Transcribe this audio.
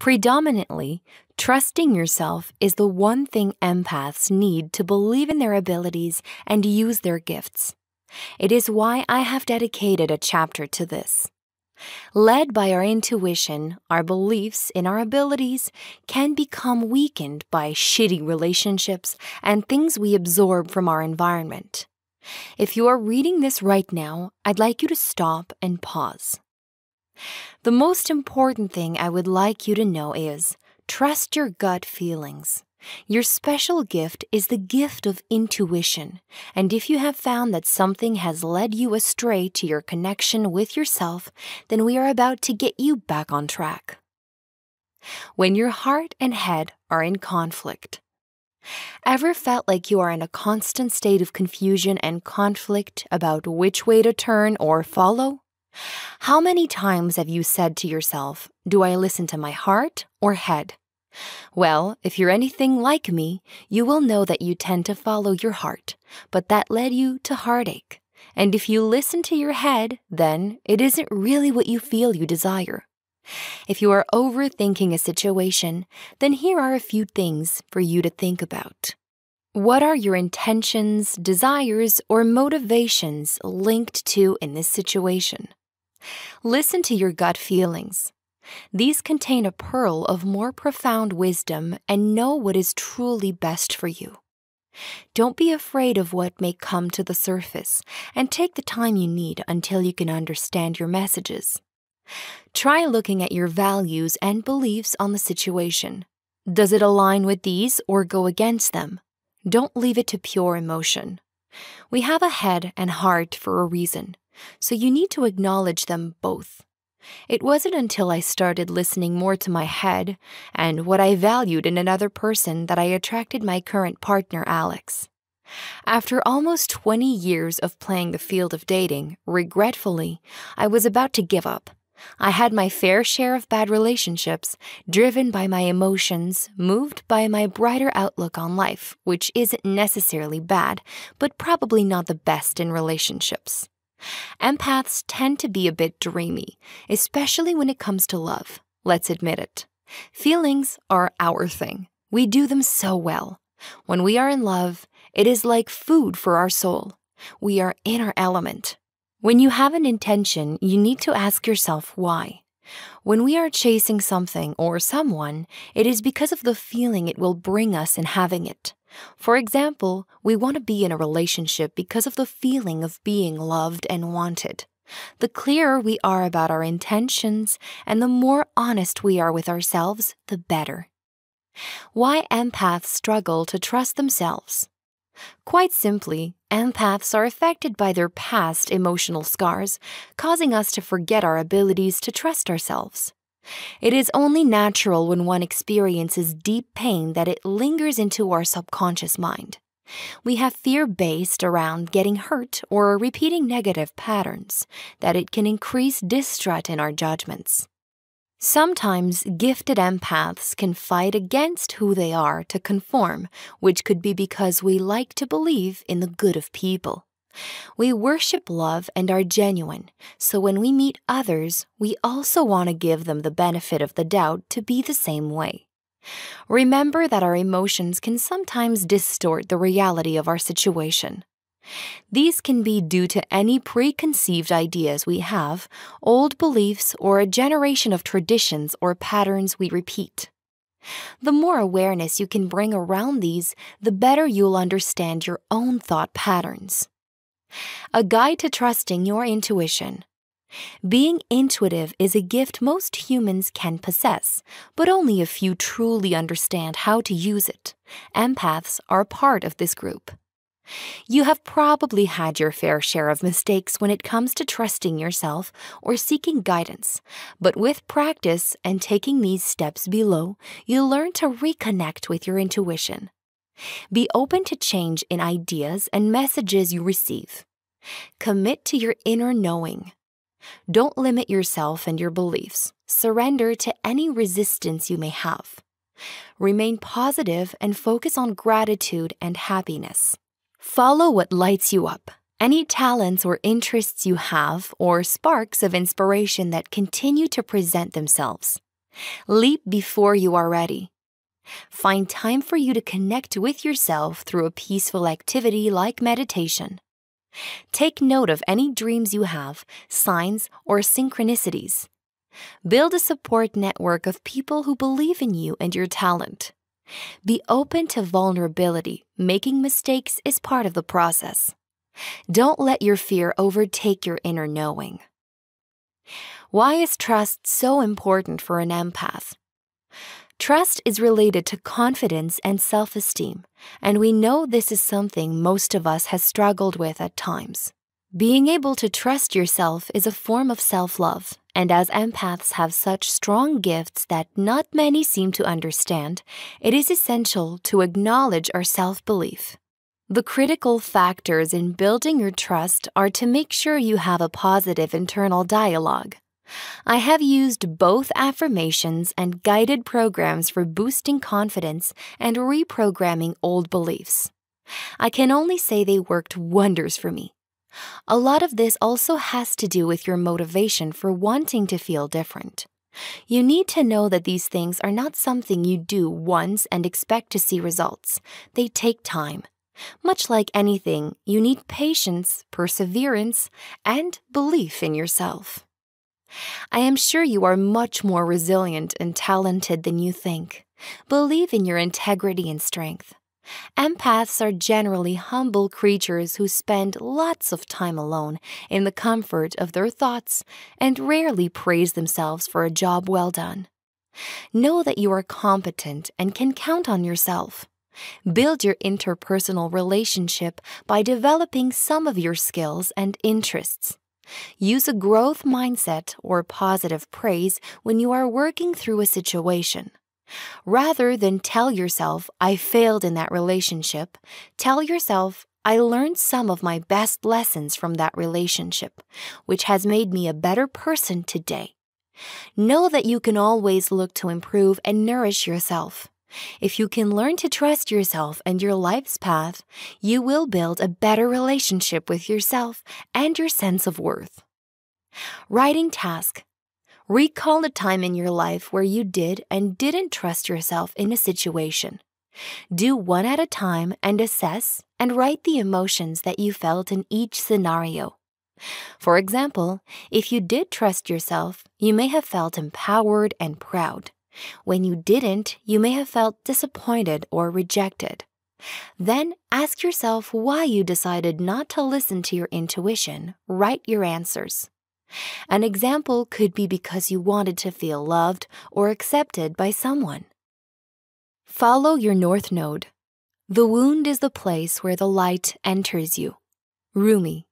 Predominantly, trusting yourself is the one thing empaths need to believe in their abilities and use their gifts. It is why I have dedicated a chapter to this. Led by our intuition, our beliefs in our abilities can become weakened by shitty relationships and things we absorb from our environment. If you are reading this right now, I'd like you to stop and pause. The most important thing I would like you to know is trust your gut feelings. Your special gift is the gift of intuition, and if you have found that something has led you astray to your connection with yourself, then we are about to get you back on track. When your heart and head are in conflict, Ever felt like you are in a constant state of confusion and conflict about which way to turn or follow? How many times have you said to yourself, Do I listen to my heart or head? Well, if you're anything like me, you will know that you tend to follow your heart, but that led you to heartache. And if you listen to your head, then it isn't really what you feel you desire. If you are overthinking a situation, then here are a few things for you to think about. What are your intentions, desires, or motivations linked to in this situation? Listen to your gut feelings. These contain a pearl of more profound wisdom and know what is truly best for you. Don't be afraid of what may come to the surface and take the time you need until you can understand your messages. Try looking at your values and beliefs on the situation. Does it align with these or go against them? Don't leave it to pure emotion. We have a head and heart for a reason, so you need to acknowledge them both. It wasn't until I started listening more to my head and what I valued in another person that I attracted my current partner, Alex. After almost 20 years of playing the field of dating, regretfully, I was about to give up I had my fair share of bad relationships, driven by my emotions, moved by my brighter outlook on life, which isn't necessarily bad, but probably not the best in relationships. Empaths tend to be a bit dreamy, especially when it comes to love. Let's admit it. Feelings are our thing. We do them so well. When we are in love, it is like food for our soul. We are in our element. When you have an intention, you need to ask yourself why. When we are chasing something or someone, it is because of the feeling it will bring us in having it. For example, we want to be in a relationship because of the feeling of being loved and wanted. The clearer we are about our intentions and the more honest we are with ourselves, the better. Why empaths struggle to trust themselves. Quite simply, empaths are affected by their past emotional scars, causing us to forget our abilities to trust ourselves. It is only natural when one experiences deep pain that it lingers into our subconscious mind. We have fear based around getting hurt or repeating negative patterns, that it can increase distrust in our judgments. Sometimes gifted empaths can fight against who they are to conform, which could be because we like to believe in the good of people. We worship love and are genuine, so when we meet others, we also want to give them the benefit of the doubt to be the same way. Remember that our emotions can sometimes distort the reality of our situation. These can be due to any preconceived ideas we have, old beliefs, or a generation of traditions or patterns we repeat. The more awareness you can bring around these, the better you'll understand your own thought patterns. A guide to trusting your intuition. Being intuitive is a gift most humans can possess, but only a few truly understand how to use it. Empaths are part of this group. You have probably had your fair share of mistakes when it comes to trusting yourself or seeking guidance, but with practice and taking these steps below, you learn to reconnect with your intuition. Be open to change in ideas and messages you receive. Commit to your inner knowing. Don't limit yourself and your beliefs. Surrender to any resistance you may have. Remain positive and focus on gratitude and happiness. Follow what lights you up. Any talents or interests you have, or sparks of inspiration that continue to present themselves. Leap before you are ready. Find time for you to connect with yourself through a peaceful activity like meditation. Take note of any dreams you have, signs, or synchronicities. Build a support network of people who believe in you and your talent. Be open to vulnerability. Making mistakes is part of the process. Don't let your fear overtake your inner knowing. Why is trust so important for an empath? Trust is related to confidence and self esteem, and we know this is something most of us has struggled with at times. Being able to trust yourself is a form of self love. And as empaths have such strong gifts that not many seem to understand, it is essential to acknowledge our self belief. The critical factors in building your trust are to make sure you have a positive internal dialogue. I have used both affirmations and guided programs for boosting confidence and reprogramming old beliefs. I can only say they worked wonders for me. A lot of this also has to do with your motivation for wanting to feel different. You need to know that these things are not something you do once and expect to see results. They take time. Much like anything, you need patience, perseverance, and belief in yourself. I am sure you are much more resilient and talented than you think. Believe in your integrity and strength. Empaths are generally humble creatures who spend lots of time alone in the comfort of their thoughts and rarely praise themselves for a job well done. Know that you are competent and can count on yourself. Build your interpersonal relationship by developing some of your skills and interests. Use a growth mindset or positive praise when you are working through a situation. Rather than tell yourself, I failed in that relationship, tell yourself, I learned some of my best lessons from that relationship, which has made me a better person today. Know that you can always look to improve and nourish yourself. If you can learn to trust yourself and your life's path, you will build a better relationship with yourself and your sense of worth. Writing task Recall a time in your life where you did and didn't trust yourself in a situation. Do one at a time and assess and write the emotions that you felt in each scenario. For example, if you did trust yourself, you may have felt empowered and proud. When you didn't, you may have felt disappointed or rejected. Then ask yourself why you decided not to listen to your intuition, write your answers. An example could be because you wanted to feel loved or accepted by someone. Follow your north node. The wound is the place where the light enters you. Rumi